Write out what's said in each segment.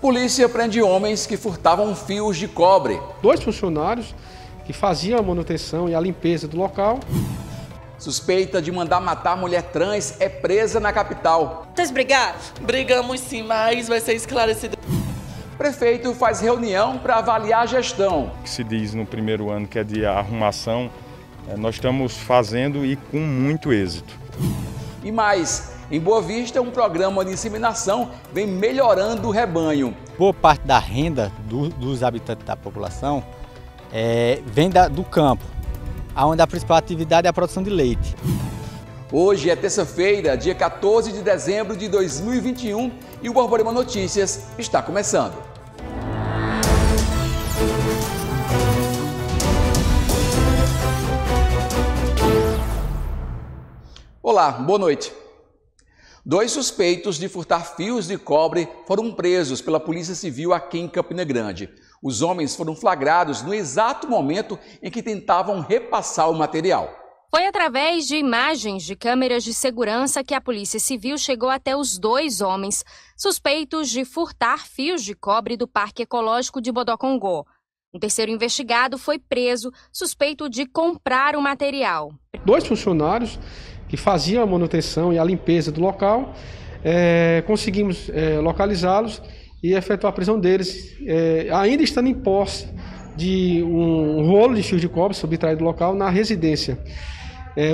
Polícia prende homens que furtavam fios de cobre. Dois funcionários que faziam a manutenção e a limpeza do local. Suspeita de mandar matar mulher trans é presa na capital. Vocês brigaram? Brigamos sim, mas vai ser esclarecido. Prefeito faz reunião para avaliar a gestão. O que se diz no primeiro ano que é de arrumação, eh, nós estamos fazendo e com muito êxito. E mais, em Boa Vista, um programa de inseminação vem melhorando o rebanho. Boa parte da renda do, dos habitantes da população é, vem da, do campo, onde a principal atividade é a produção de leite. Hoje é terça-feira, dia 14 de dezembro de 2021 e o Borborema Notícias está começando. Olá, boa noite. Dois suspeitos de furtar fios de cobre foram presos pela Polícia Civil aqui em Campina Grande. Os homens foram flagrados no exato momento em que tentavam repassar o material. Foi através de imagens de câmeras de segurança que a Polícia Civil chegou até os dois homens suspeitos de furtar fios de cobre do Parque Ecológico de Bodocongó. Um terceiro investigado foi preso, suspeito de comprar o material. Dois funcionários que faziam a manutenção e a limpeza do local. É, conseguimos é, localizá-los e efetuar a prisão deles, é, ainda estando em posse de um rolo de fio de cobre subtraído do local na residência.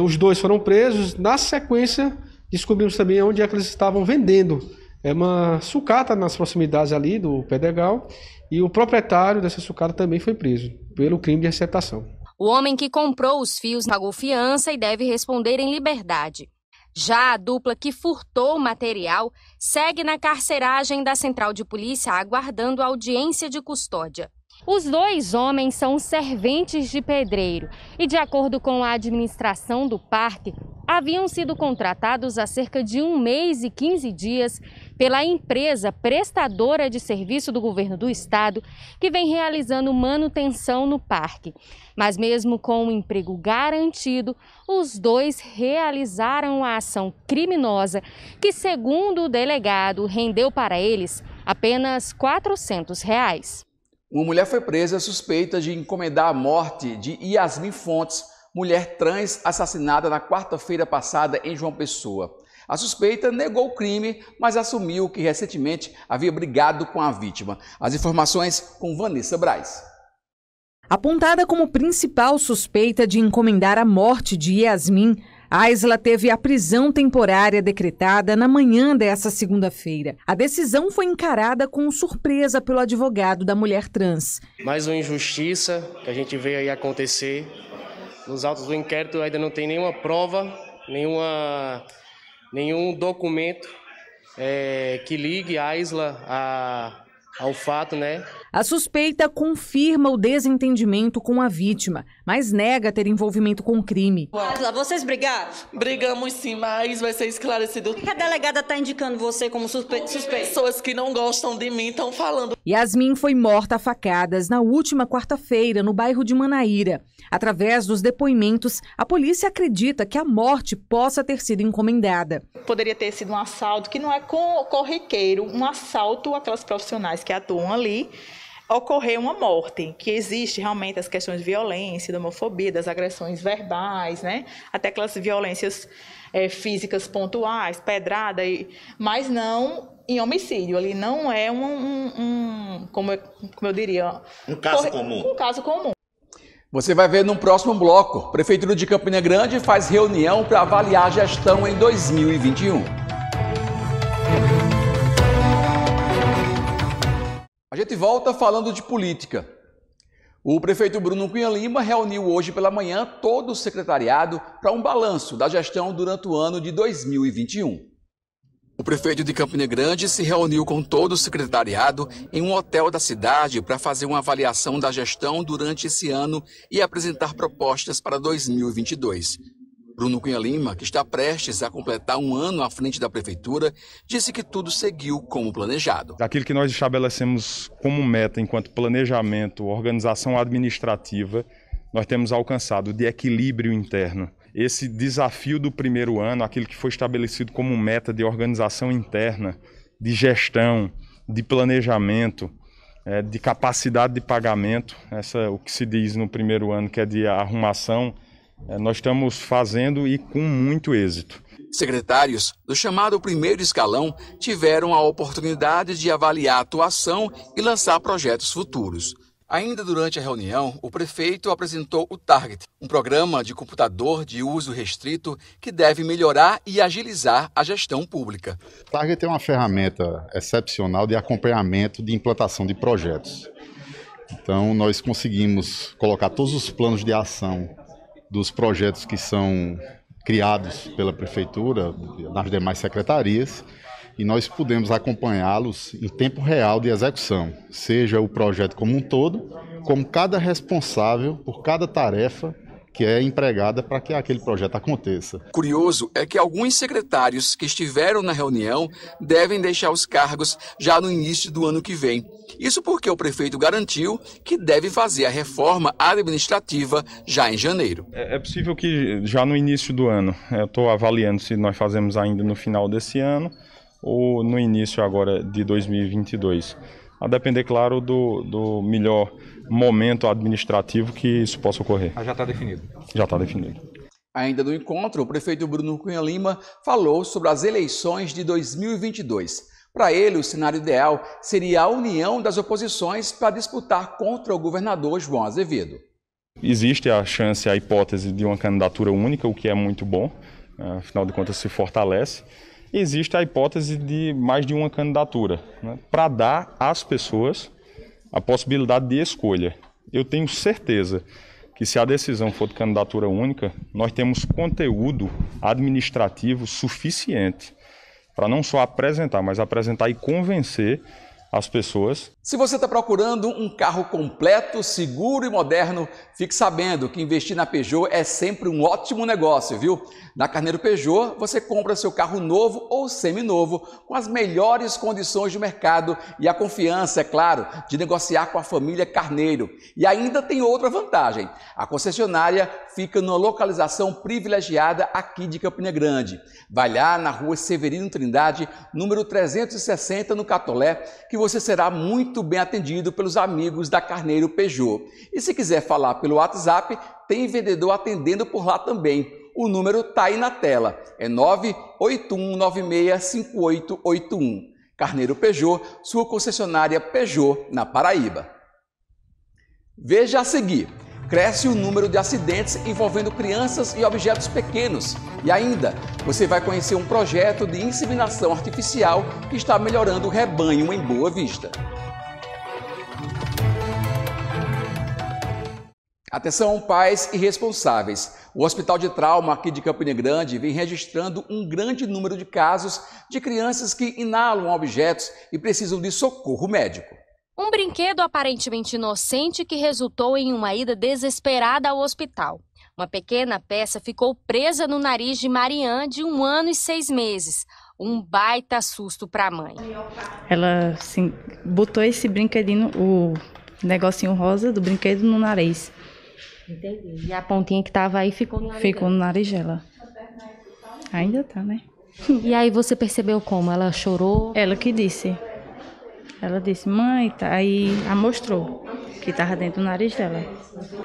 os dois foram presos. Na sequência, descobrimos também onde é que eles estavam vendendo é uma sucata nas proximidades ali do Pedregal e o proprietário dessa sucata também foi preso pelo crime de receptação. O homem que comprou os fios pagou fiança e deve responder em liberdade. Já a dupla que furtou o material segue na carceragem da central de polícia aguardando audiência de custódia. Os dois homens são serventes de pedreiro e, de acordo com a administração do parque, haviam sido contratados há cerca de um mês e 15 dias pela empresa prestadora de serviço do governo do estado, que vem realizando manutenção no parque. Mas, mesmo com o emprego garantido, os dois realizaram a ação criminosa que, segundo o delegado, rendeu para eles apenas R$ 400. Reais. Uma mulher foi presa suspeita de encomendar a morte de Yasmin Fontes, mulher trans assassinada na quarta-feira passada em João Pessoa. A suspeita negou o crime, mas assumiu que recentemente havia brigado com a vítima. As informações com Vanessa Braz. Apontada como principal suspeita de encomendar a morte de Yasmin, Aisla teve a prisão temporária decretada na manhã dessa segunda-feira. A decisão foi encarada com surpresa pelo advogado da mulher trans. Mais uma injustiça que a gente vê aí acontecer. Nos autos do inquérito ainda não tem nenhuma prova, nenhuma nenhum documento é, que ligue a isla a ao fato, né? A suspeita confirma o desentendimento com a vítima, mas nega ter envolvimento com o crime. Vocês brigaram? Brigamos sim, mas vai ser esclarecido. O que a delegada está indicando você como suspeito? Suspeita? Pessoas que não gostam de mim estão falando. Yasmin foi morta a facadas na última quarta-feira no bairro de Manaíra. Através dos depoimentos, a polícia acredita que a morte possa ter sido encomendada. Poderia ter sido um assalto que não é corriqueiro, um assalto àquelas aquelas profissionais que atuam ali, ocorreu uma morte, que existe realmente as questões de violência, de homofobia, das agressões verbais, né? Até aquelas violências é, físicas pontuais, pedrada, e, mas não em homicídio. Ali não é um, um, um como, eu, como eu diria, um caso corre, comum. Um caso comum. Você vai ver no próximo bloco. Prefeitura de Campina Grande faz reunião para avaliar a gestão em 2021. A gente volta falando de política. O prefeito Bruno Cunha Lima reuniu hoje pela manhã todo o secretariado para um balanço da gestão durante o ano de 2021. O prefeito de Campina Grande se reuniu com todo o secretariado em um hotel da cidade para fazer uma avaliação da gestão durante esse ano e apresentar propostas para 2022. Bruno Cunha Lima, que está prestes a completar um ano à frente da prefeitura, disse que tudo seguiu como planejado. Aquilo que nós estabelecemos como meta enquanto planejamento, organização administrativa, nós temos alcançado de equilíbrio interno. Esse desafio do primeiro ano, aquilo que foi estabelecido como meta de organização interna, de gestão, de planejamento, é, de capacidade de pagamento, essa o que se diz no primeiro ano que é de arrumação é, nós estamos fazendo e com muito êxito. Secretários do chamado primeiro escalão tiveram a oportunidade de avaliar a atuação e lançar projetos futuros. Ainda durante a reunião, o prefeito apresentou o Target, um programa de computador de uso restrito que deve melhorar e agilizar a gestão pública. O Target é uma ferramenta excepcional de acompanhamento de implantação de projetos. Então, nós conseguimos colocar todos os planos de ação dos projetos que são criados pela prefeitura, nas demais secretarias, e nós podemos acompanhá-los em tempo real de execução, seja o projeto como um todo, como cada responsável por cada tarefa que é empregada para que aquele projeto aconteça. Curioso é que alguns secretários que estiveram na reunião devem deixar os cargos já no início do ano que vem. Isso porque o prefeito garantiu que deve fazer a reforma administrativa já em janeiro. É, é possível que já no início do ano. É, eu estou avaliando se nós fazemos ainda no final desse ano ou no início agora de 2022. A depender, claro, do, do melhor momento administrativo que isso possa ocorrer. Ah, já está definido. Já está definido. Ainda no encontro, o prefeito Bruno Cunha Lima falou sobre as eleições de 2022. Para ele, o cenário ideal seria a união das oposições para disputar contra o governador João Azevedo. Existe a chance, a hipótese de uma candidatura única, o que é muito bom, né? afinal de contas se fortalece. Existe a hipótese de mais de uma candidatura, né, para dar às pessoas a possibilidade de escolha. Eu tenho certeza que se a decisão for de candidatura única, nós temos conteúdo administrativo suficiente para não só apresentar, mas apresentar e convencer as pessoas. Se você está procurando um carro completo, seguro e moderno, fique sabendo que investir na Peugeot é sempre um ótimo negócio, viu? Na Carneiro Peugeot, você compra seu carro novo ou seminovo com as melhores condições de mercado e a confiança, é claro, de negociar com a família Carneiro. E ainda tem outra vantagem: a concessionária fica numa localização privilegiada aqui de Campina Grande. Vai lá na rua Severino Trindade, número 360, no Catolé, que que você será muito bem atendido pelos amigos da Carneiro Peugeot. E se quiser falar pelo WhatsApp, tem vendedor atendendo por lá também. O número está aí na tela, é 981965881. Carneiro Peugeot, sua concessionária Peugeot na Paraíba. Veja a seguir cresce o número de acidentes envolvendo crianças e objetos pequenos. E ainda, você vai conhecer um projeto de inseminação artificial que está melhorando o rebanho em Boa Vista. Atenção, pais e responsáveis. O Hospital de Trauma aqui de Campina Grande vem registrando um grande número de casos de crianças que inalam objetos e precisam de socorro médico. Um brinquedo aparentemente inocente que resultou em uma ida desesperada ao hospital. Uma pequena peça ficou presa no nariz de Marianne de um ano e seis meses. Um baita susto para a mãe. Ela assim, botou esse brinquedinho, o negocinho rosa do brinquedo no nariz. Entendi. E a pontinha que estava aí ficou no nariz, ficou no nariz dela. Ainda tá, né? E aí você percebeu como? Ela chorou? Ela que disse. Ela disse, mãe, tá... aí a mostrou que estava dentro do nariz dela.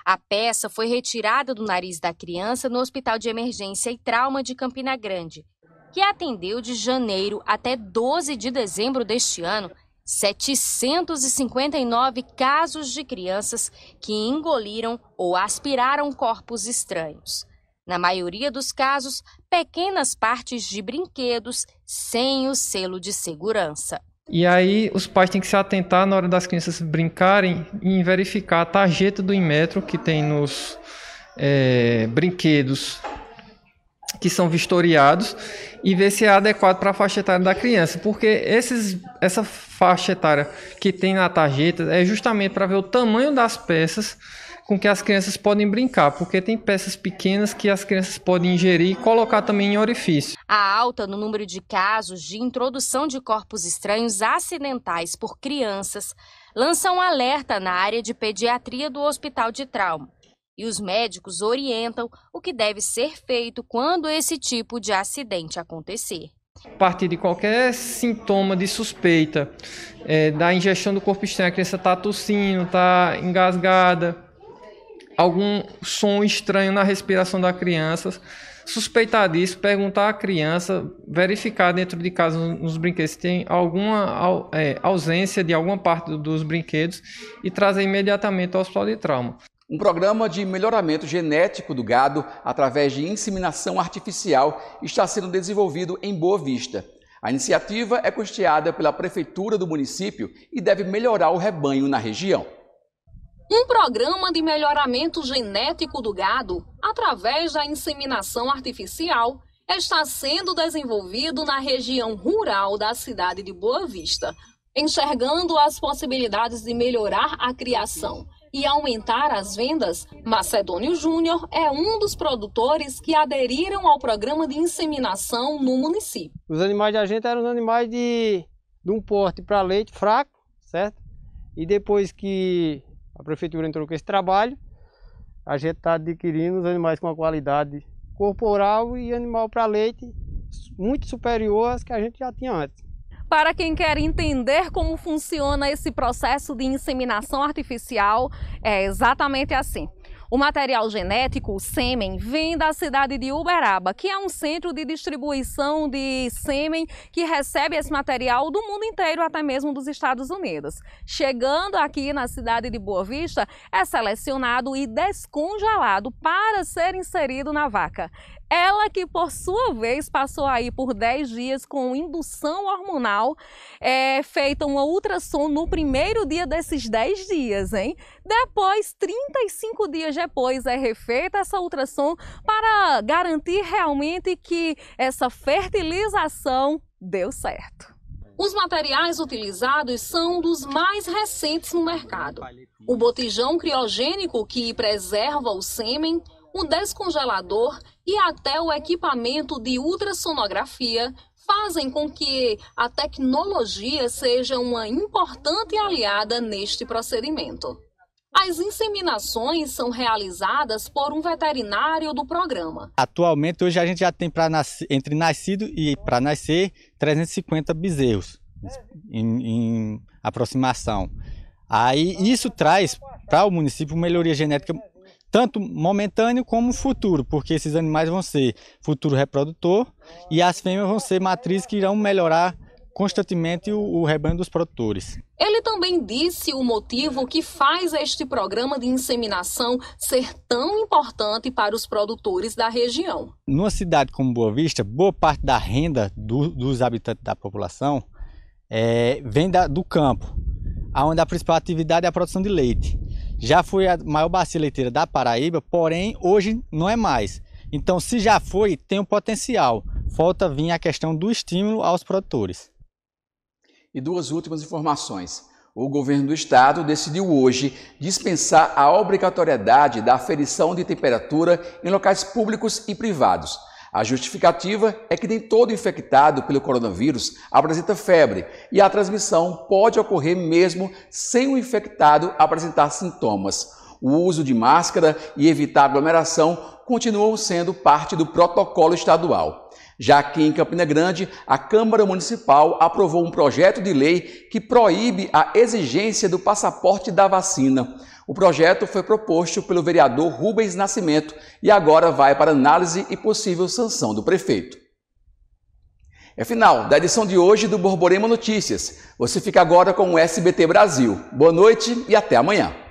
A peça foi retirada do nariz da criança no Hospital de Emergência e Trauma de Campina Grande, que atendeu de janeiro até 12 de dezembro deste ano 759 casos de crianças que engoliram ou aspiraram corpos estranhos. Na maioria dos casos, pequenas partes de brinquedos sem o selo de segurança. E aí os pais têm que se atentar na hora das crianças brincarem em verificar a tarjeta do Inmetro que tem nos é, brinquedos que são vistoriados e ver se é adequado para a faixa etária da criança, porque esses, essa faixa etária que tem na tarjeta é justamente para ver o tamanho das peças com que as crianças podem brincar, porque tem peças pequenas que as crianças podem ingerir e colocar também em orifício. A alta no número de casos de introdução de corpos estranhos acidentais por crianças lança um alerta na área de pediatria do Hospital de Trauma. E os médicos orientam o que deve ser feito quando esse tipo de acidente acontecer. A partir de qualquer sintoma de suspeita é, da ingestão do corpo estranho, a criança está tossindo, está engasgada, algum som estranho na respiração da criança, suspeitar disso, perguntar à criança, verificar dentro de casa nos brinquedos se tem alguma é, ausência de alguma parte dos brinquedos e trazer imediatamente ao hospital de trauma. Um programa de melhoramento genético do gado através de inseminação artificial está sendo desenvolvido em Boa Vista. A iniciativa é custeada pela prefeitura do município e deve melhorar o rebanho na região. Um programa de melhoramento genético do gado, através da inseminação artificial, está sendo desenvolvido na região rural da cidade de Boa Vista, enxergando as possibilidades de melhorar a criação e aumentar as vendas, Macedônio Júnior é um dos produtores que aderiram ao programa de inseminação no município. Os animais da gente eram animais de, de um porte para leite fraco, certo? E depois que a prefeitura entrou com esse trabalho. A gente está adquirindo os animais com uma qualidade corporal e animal para leite muito superior às que a gente já tinha antes. Para quem quer entender como funciona esse processo de inseminação artificial, é exatamente assim. O material genético, o sêmen, vem da cidade de Uberaba, que é um centro de distribuição de sêmen que recebe esse material do mundo inteiro, até mesmo dos Estados Unidos. Chegando aqui na cidade de Boa Vista, é selecionado e descongelado para ser inserido na vaca. Ela que, por sua vez, passou aí por 10 dias com indução hormonal, é, feita uma ultrassom no primeiro dia desses 10 dias, hein? Depois, 35 dias depois, é refeita essa ultrassom para garantir realmente que essa fertilização deu certo. Os materiais utilizados são dos mais recentes no mercado. O botijão criogênico, que preserva o sêmen, um descongelador e até o equipamento de ultrassonografia fazem com que a tecnologia seja uma importante aliada neste procedimento. As inseminações são realizadas por um veterinário do programa. Atualmente, hoje a gente já tem para entre nascido e para nascer 350 bezerros em, em aproximação. Aí isso traz para o município melhoria genética tanto momentâneo como futuro, porque esses animais vão ser futuro reprodutor e as fêmeas vão ser matrizes que irão melhorar constantemente o, o, rebanho dos produtores. Ele também disse o motivo que faz este programa de inseminação ser tão importante para os produtores da região. Numa cidade como Boa Vista, boa parte da renda do, dos habitantes da população é, vem da, do campo, onde a principal atividade é a produção de leite. Já foi a maior bacia leiteira da Paraíba, porém hoje não é mais. Então, se já foi, tem um potencial. Falta vir a questão do estímulo aos produtores. E duas últimas informações. O governo do estado decidiu hoje dispensar a obrigatoriedade da aferição de temperatura em locais públicos e privados. A justificativa é que nem todo infectado pelo coronavírus apresenta febre e a transmissão pode ocorrer mesmo sem o infectado apresentar sintomas. O uso de máscara e evitar aglomeração continuam sendo parte do protocolo estadual. Já aqui em Campina Grande, a Câmara Municipal aprovou um projeto de lei que proíbe a exigência do passaporte da vacina. O projeto foi proposto pelo vereador Rubens Nascimento e agora vai para análise e possível sanção do prefeito. É final da edição de hoje do Borborema Notícias. Você fica agora com o SBT Brasil. Boa noite e até amanhã.